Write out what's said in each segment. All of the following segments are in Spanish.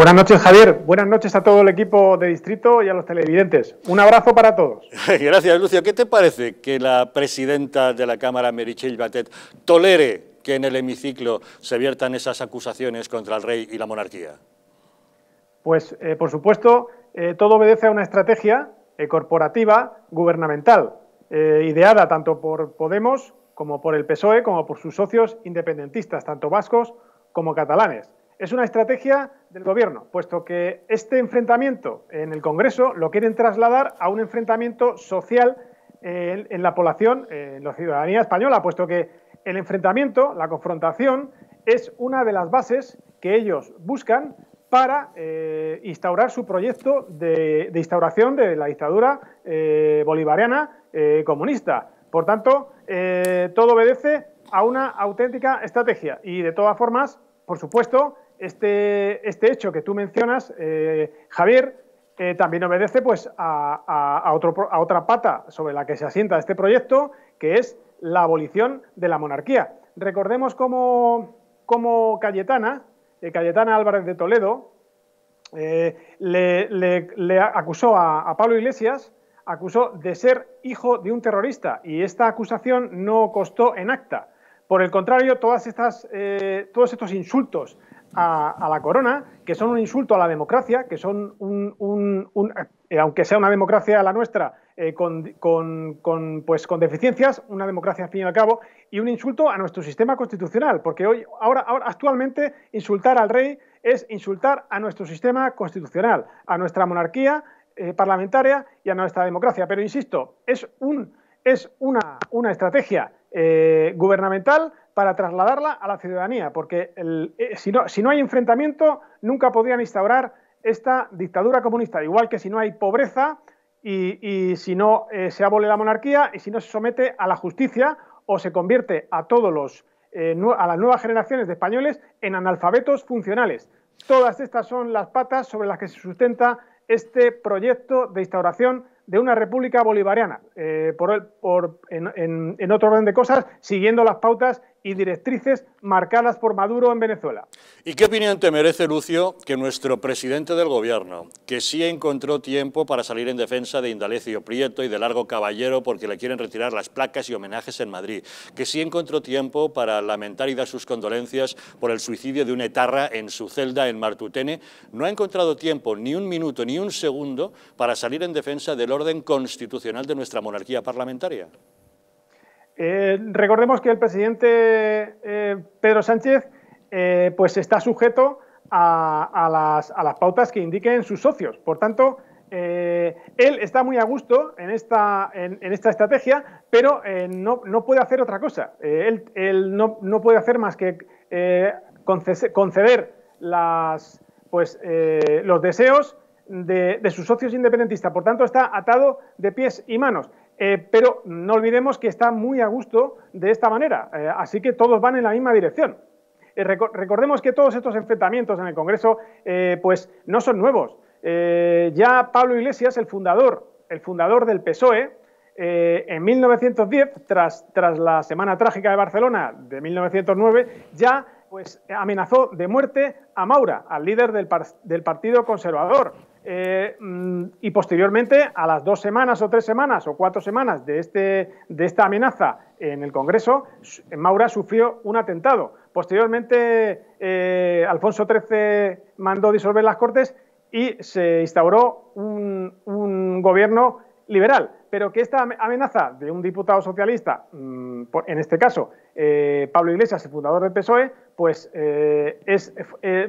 Buenas noches, Javier. Buenas noches a todo el equipo de distrito y a los televidentes. Un abrazo para todos. Gracias, Lucio. ¿Qué te parece que la presidenta de la Cámara, Merichel Batet, tolere que en el hemiciclo se viertan esas acusaciones contra el rey y la monarquía? Pues, eh, por supuesto, eh, todo obedece a una estrategia eh, corporativa gubernamental, ideada tanto por Podemos como por el PSOE, como por sus socios independentistas, tanto vascos como catalanes. Es una estrategia del Gobierno, puesto que este enfrentamiento en el Congreso lo quieren trasladar a un enfrentamiento social eh, en, la población, en la ciudadanía española, puesto que el enfrentamiento, la confrontación, es una de las bases que ellos buscan para eh, instaurar su proyecto de, instauración de la dictadura eh, bolivariana comunista. Por tanto, todo obedece a una auténtica estrategia y, de todas formas, por supuesto, este, este, hecho que tú mencionas, eh, Javier, eh, también obedece pues, a, otra pata sobre la que se asienta este proyecto, que es la abolición de la monarquía. Recordemos cómo, Cayetana, eh, Cayetana Álvarez de Toledo, le, acusó a, Pablo Iglesias, acusó de ser hijo de un terrorista y esta acusación no costó en acta. Por el contrario, todas estas, todos estos insultos a, la corona, que son un insulto a la democracia, que son un, eh, aunque sea una democracia la nuestra, eh, con, con, pues, con deficiencias, una democracia al fin y al cabo, y un insulto a nuestro sistema constitucional, porque hoy, ahora, ahora, actualmente, insultar al rey es insultar a nuestro sistema constitucional, a nuestra monarquía eh, parlamentaria y a nuestra democracia. Pero insisto, es, un, es una, una estrategia gubernamental para trasladarla a la ciudadanía, porque eh, si, no, si no hay enfrentamiento, nunca podrían instaurar esta dictadura comunista, igual que si no hay pobreza y, si no eh, se abole la monarquía y si no se somete a la justicia o se convierte a todos los eh, a las nuevas generaciones de españoles en analfabetos funcionales. Todas estas son las patas sobre las que se sustenta este proyecto de instauración de una república bolivariana, por en, otro orden de cosas, siguiendo las pautas y directrices marcadas por Maduro en Venezuela. ¿Y qué opinión te merece, Lucio, que nuestro presidente del gobierno, que sí encontró tiempo para salir en defensa de Indalecio Prieto y de Largo Caballero porque le quieren retirar las placas y homenajes en Madrid, que sí encontró tiempo para lamentar y dar sus condolencias por el suicidio de un etarra en su celda en Martutene, no ha encontrado tiempo ni un minuto ni un segundo para salir en defensa del orden constitucional de nuestra monarquía parlamentaria? Eh, recordemos que el presidente eh, Pedro Sánchez eh, pues está sujeto a, las, pautas que indiquen sus socios. Por tanto, él está muy a gusto en esta, estrategia, pero no, puede hacer otra cosa. él, no, puede hacer más que conceder pues, los deseos de sus socios independentistas. Por tanto, está atado de pies y manos. Eh, pero no olvidemos que está muy a gusto de esta manera, eh, así que todos van en la misma dirección. Eh, recordemos que todos estos enfrentamientos en el Congreso pues no son nuevos. ya Pablo Iglesias, el fundador, el fundador del PSOE, en 1910, tras, tras la Semana Trágica de Barcelona de 1909, ya pues, amenazó de muerte a Maura, al líder del Partido Conservador. Eh, mm, y posteriormente, a las dos semanas o tres semanas o cuatro semanas de, este, de esta amenaza en el Congreso, Maura sufrió un atentado. Posteriormente, eh, Alfonso XIII mandó disolver las Cortes y se instauró un, gobierno liberal. Pero que esta amenaza de un diputado socialista, mm, en este caso eh, Pablo Iglesias, el fundador del PSOE, pues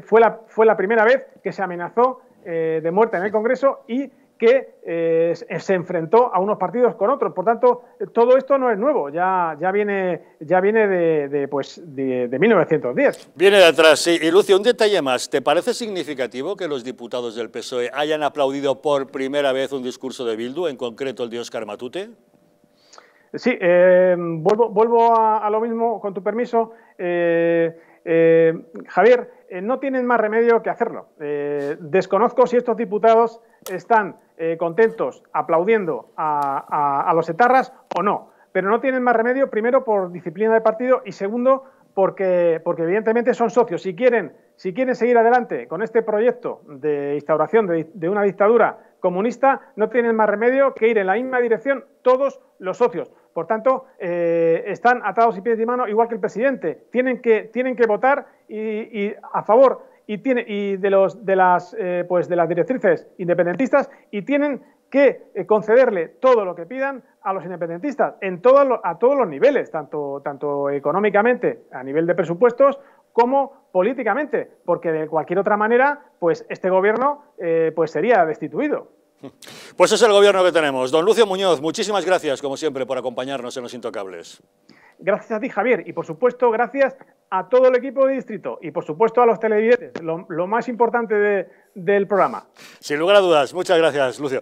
fue, la, fue la primera vez que se amenazó eh, de muerte en el Congreso y que eh, se enfrentó a unos partidos con otros. Por tanto, todo esto no es nuevo, ya, ya viene, ya viene de, de 1910. Pues, viene de atrás, sí. Y Lucio, un detalle más. ¿Te parece significativo que los diputados del PSOE hayan aplaudido por primera vez un discurso de Bildu, en concreto el de Oscar Matute? Sí, eh, vuelvo, a, lo mismo, con tu permiso. Eh, Javier, eh, no tienen más remedio que hacerlo. Eh, desconozco si estos diputados están contentos aplaudiendo a, los etarras o no, pero no tienen más remedio, primero, por disciplina de partido y segundo, porque, evidentemente son socios. Si quieren, si quieren seguir adelante con este proyecto de instauración de una dictadura comunista, no tienen más remedio que ir en la misma dirección todos los socios. Por tanto, eh, están atados y pies de mano igual que el presidente. Tienen que, tienen que votar a favor y, y eh, pues, de, las, directrices independentistas y tienen que eh, concederle todo lo que pidan a los independentistas en a todos los niveles, tanto, tanto económicamente, a nivel de presupuestos, como políticamente, porque de cualquier otra manera, pues este gobierno pues sería destituido. Pues es el gobierno que tenemos. Don Lucio Muñoz, muchísimas gracias, como siempre, por acompañarnos en Los Intocables. Gracias a ti, Javier, y por supuesto, gracias a todo el equipo de distrito y, por supuesto, a los televidentes, lo, más importante del programa. Sin lugar a dudas, muchas gracias, Lucio.